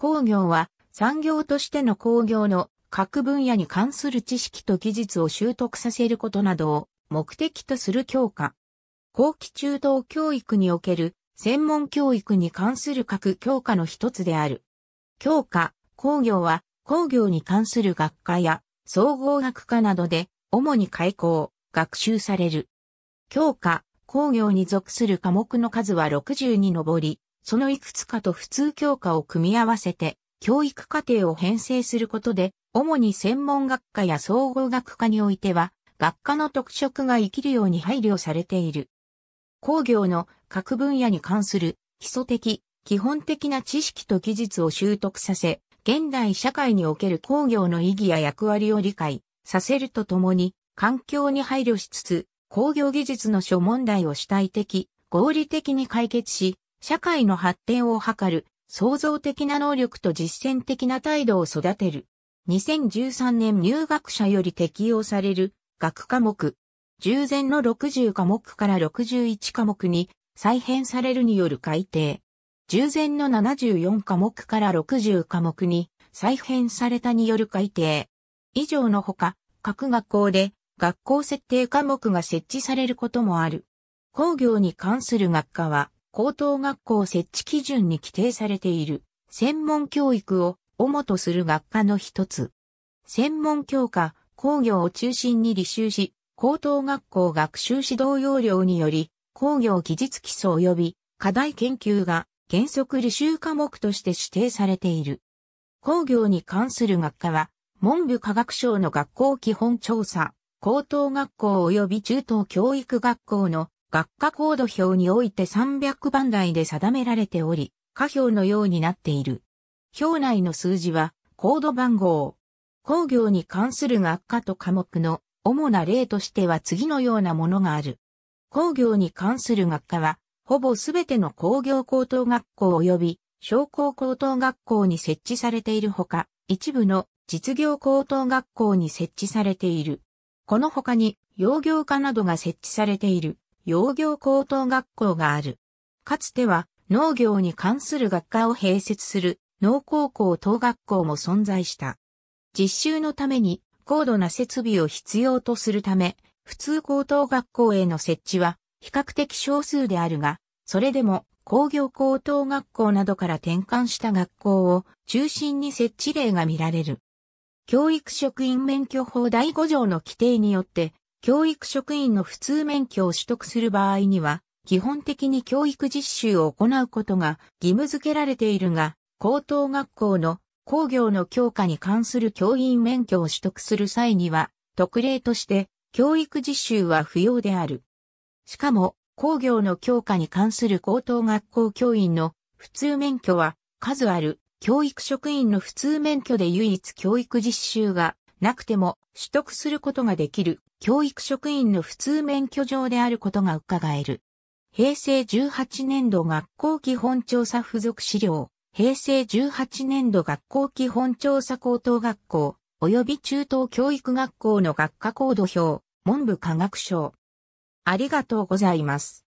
工業は産業としての工業の各分野に関する知識と技術を習得させることなどを目的とする教科。後期中等教育における専門教育に関する各教科の一つである。教科、工業は工業に関する学科や総合学科などで主に開講、学習される。教科、工業に属する科目の数は60に上り、そのいくつかと普通教科を組み合わせて、教育課程を編成することで、主に専門学科や総合学科においては、学科の特色が生きるように配慮されている。工業の各分野に関する基礎的、基本的な知識と技術を習得させ、現代社会における工業の意義や役割を理解させるとともに、環境に配慮しつつ、工業技術の諸問題を主体的、合理的に解決し、社会の発展を図る、創造的な能力と実践的な態度を育てる。2013年入学者より適用される学科目。従前の60科目から61科目に再編されるによる改定。従前の74科目から60科目に再編されたによる改定。以上のほか、各学校で学校設定科目が設置されることもある。工業に関する学科は、高等学校設置基準に規定されている専門教育を主とする学科の一つ。専門教科、工業を中心に履修し、高等学校学習指導要領により、工業技術基礎及び課題研究が原則履修科目として指定されている。工業に関する学科は、文部科学省の学校基本調査、高等学校及び中等教育学校の学科コード表において300番台で定められており、下表のようになっている。表内の数字はコード番号。工業に関する学科と科目の主な例としては次のようなものがある。工業に関する学科は、ほぼすべての工業高等学校及び商工高等学校に設置されているほか、一部の実業高等学校に設置されている。この他に、養業科などが設置されている。養業高等学校がある。かつては農業に関する学科を併設する農高校等学校も存在した。実習のために高度な設備を必要とするため、普通高等学校への設置は比較的少数であるが、それでも工業高等学校などから転換した学校を中心に設置例が見られる。教育職員免許法第5条の規定によって、教育職員の普通免許を取得する場合には、基本的に教育実習を行うことが義務付けられているが、高等学校の工業の教科に関する教員免許を取得する際には、特例として教育実習は不要である。しかも、工業の教科に関する高等学校教員の普通免許は数ある教育職員の普通免許で唯一教育実習がなくても取得することができる教育職員の普通免許状であることが伺える。平成18年度学校基本調査付属資料、平成18年度学校基本調査高等学校、及び中等教育学校の学科コード表、文部科学省。ありがとうございます。